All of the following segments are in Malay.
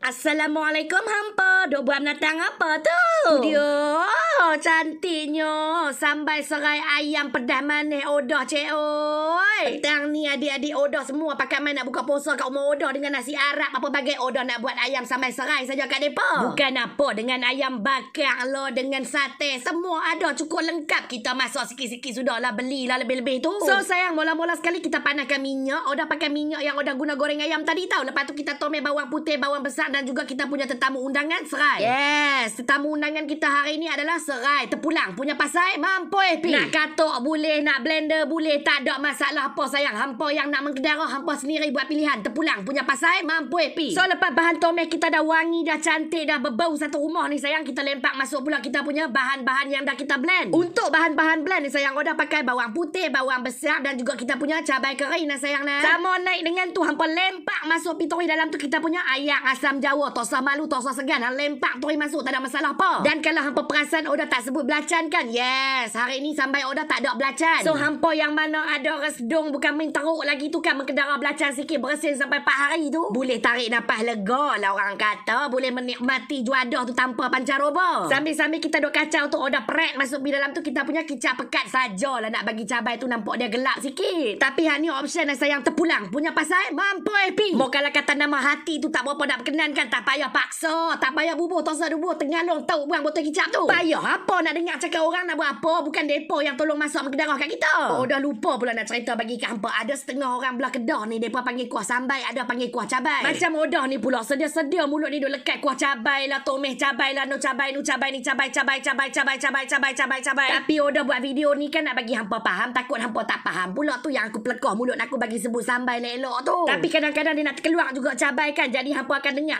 Assalamualaikum hampa. Dok buat menatang apa tu? Dia oh, cantiknya. Sambal serai ayam pedas manis odah cik oi. Petang ni adik-adik odah semua pakai main nak buka puasa kat rumah odah dengan nasi arab apa bagai odah nak buat ayam sambal serai saja kat depa. Bukan apa dengan ayam bakar lo dengan sate semua ada cukup lengkap. Kita masak sikit-sikit sudahlah belilah lebih-lebih tu. So sayang mula-mula sekali kita panaskan minyak. Odah pakai minyak yang odah guna goreng ayam tadi tau. Lepas tu kita tomel bawang putih, bawang besar dan juga kita punya tetamu undangan Serai. Yes, tetamu undangan kita hari ini adalah Serai Terpulang. Punya pasal mampu eh Nak katok boleh, nak blender boleh, tak ada masalah apa sayang. Hampa yang nak mengedara, hampa sendiri buat pilihan. Terpulang punya pasal mampu eh So lepas bahan tomeh kita dah wangi, dah cantik, dah berbau satu rumah ni sayang, kita lempak masuk pula kita punya bahan-bahan yang dah kita blend. Untuk bahan-bahan blend ni sayang, kau dah pakai bawang putih, bawang besar dan juga kita punya cabai kering nah sayang nah. Sama naik dengan tu hampa lempak masuk pitori dalam tu kita punya ayam asam Jawa tosa malu tosa segan hang lempak tuai masuk tak ada masalah apa dan kalau hangpa perasan Oda tak sebut belacan kan yes hari ni sampai Oda tak ada belacan so hangpa yang mana ada resdung bukan main teruk lagi tu kan mengkedara belacan sikit bersin sampai 4 hari tu boleh tarik nafas lega lah orang kata boleh menikmati juadah tu tanpa pancaroba sambil-sambil kita duk kacau tu Oda prek masuk di dalam tu kita punya kicap pekat sajalah nak bagi cabai tu nampak dia gelap sikit tapi hang ni option yang terpulang punya pasal mampu happy eh, mau kalau kata nama hati tu tak berapa nak berkenan sekarang kan tak payah paksa. Tak payah bubur tosa dubur. Tengah long tau buang botol kicap tu. Payah apa nak dengar cakap orang nak buat apa. Bukan depo yang tolong masuk kedarah kat kita. Oh dah lupa pula nak cerita bagi kampa. Ada setengah orang belah kedah ni. Depa panggil kuah sambai. Ada panggil kuah cabai. Macam odah ni pula. Sedia-sedia mulut ni duk lekat kuah cabai lah. Tomeh cabai lah. No cabai nu cabai ni cabai cabai cabai cabai cabai cabai cabai cabai. Tapi odah buat video ni kan nak bagi hampa faham. Takut hampa tak faham pula tu yang aku pelekoh mulut aku bagi sebut sambai lah elok tu. Tapi kadang-kadang dia nak keluar juga cabai kan. Jadi hampa akan dengar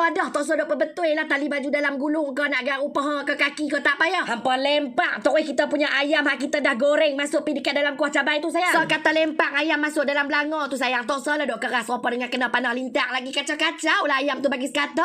padah tak suruh dapat betul lah tali baju dalam gulung kau nak garu paha ke kaki kau tak payah. Hampa lempak tu kita punya ayam hak kita dah goreng masuk pergi dekat dalam kuah cabai tu sayang. So kata lempak ayam masuk dalam belanga tu sayang. Tak suruh lah duk keras apa dengan kena panah lintak lagi kacau-kacau lah ayam tu bagi sekata.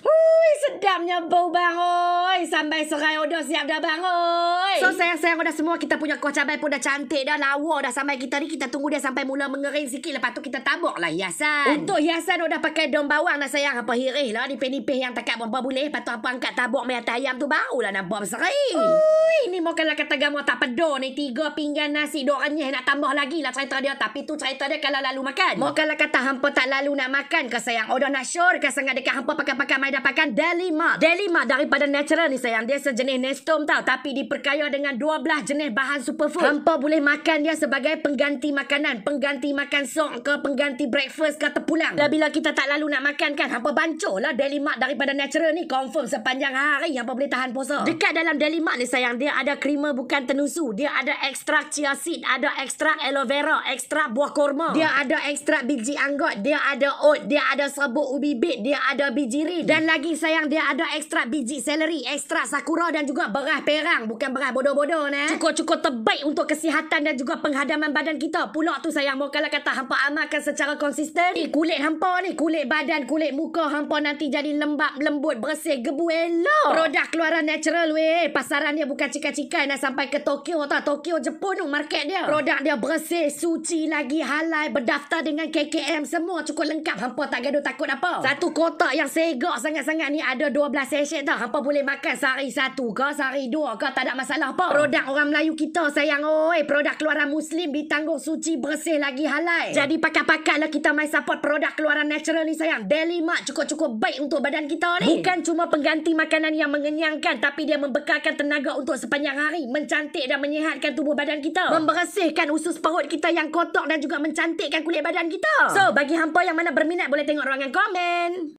Wuih, sedapnya bau bangoy. Sambal serai udah siap dah bangoy. So, sayang-sayang udah semua, kita punya kuah cabai pun dah cantik dah. Lawa dah sampai kita ni. Kita tunggu dia sampai mula mengering sikit. Lepas tu kita tabuk lah hiasan. Untuk hiasan udah pakai daun bawang dah sayang. Apa hirih lah. Ni penipih yang tekat pun boleh. Lepas tu apa angkat tabuk mayat ayam tu barulah nampak berseri. Wuih, ni makanlah kata gamu tak pedoh ni. Tiga pinggan nasi. Dua renyih nak tambah lagi lah cerita dia. Tapi tu cerita dia kalau lalu makan. Mau kalau kata hampa tak lalu nak makan ke sayang. Udah nasyur ke sengah dekat hampa pakai-pakai saya dapatkan Delima. Delima daripada natural ni sayang. Dia sejenis Nestum tau. Tapi diperkaya dengan 12 jenis bahan superfood. Hampa boleh makan dia sebagai pengganti makanan. Pengganti makan sok ke pengganti breakfast ke tepulang? Dan bila kita tak lalu nak makan kan. Hampa bancuh lah Delima daripada natural ni. Confirm sepanjang hari hampa boleh tahan puasa. Dekat dalam Delima ni sayang. Dia ada krima bukan tenusu. Dia ada ekstrak chia seed. Ada ekstrak aloe vera. Ekstrak buah korma. Dia ada ekstrak biji anggot. Dia ada oat. Dia ada serbuk ubi bit. Dia ada biji rin. Dan dan lagi sayang dia ada ekstra biji celery, ekstra sakura dan juga beras perang. Bukan beras bodoh-bodoh ni. Cukup-cukup terbaik untuk kesihatan dan juga penghadaman badan kita. Pula tu sayang, mau kalau kata hampa amalkan secara konsisten. Eh, kulit hampa ni, kulit badan, kulit muka hampa nanti jadi lembab, lembut, bersih, gebu, elok. Produk keluaran natural weh. Pasaran dia bukan cikai-cikai nak sampai ke Tokyo tau. Tokyo, Jepun tu market dia. Produk dia bersih, suci lagi, halal, berdaftar dengan KKM semua. Cukup lengkap. Hampa tak gaduh takut apa. Satu kotak yang segak sangat-sangat ni ada 12 sachet tau. apa boleh makan sehari satu ke, sehari dua ke, tak ada masalah apa. Ah. Produk orang Melayu kita sayang. Oi, produk keluaran Muslim ditangguh suci bersih lagi halal. Ah. Jadi pakai pakat lah kita main support produk keluaran natural ni sayang. Daily Mart cukup-cukup baik untuk badan kita ni. Bukan cuma pengganti makanan yang mengenyangkan tapi dia membekalkan tenaga untuk sepanjang hari. Mencantik dan menyehatkan tubuh badan kita. Ah. Membersihkan usus perut kita yang kotor dan juga mencantikkan kulit badan kita. So, bagi hampa yang mana berminat boleh tengok ruangan komen.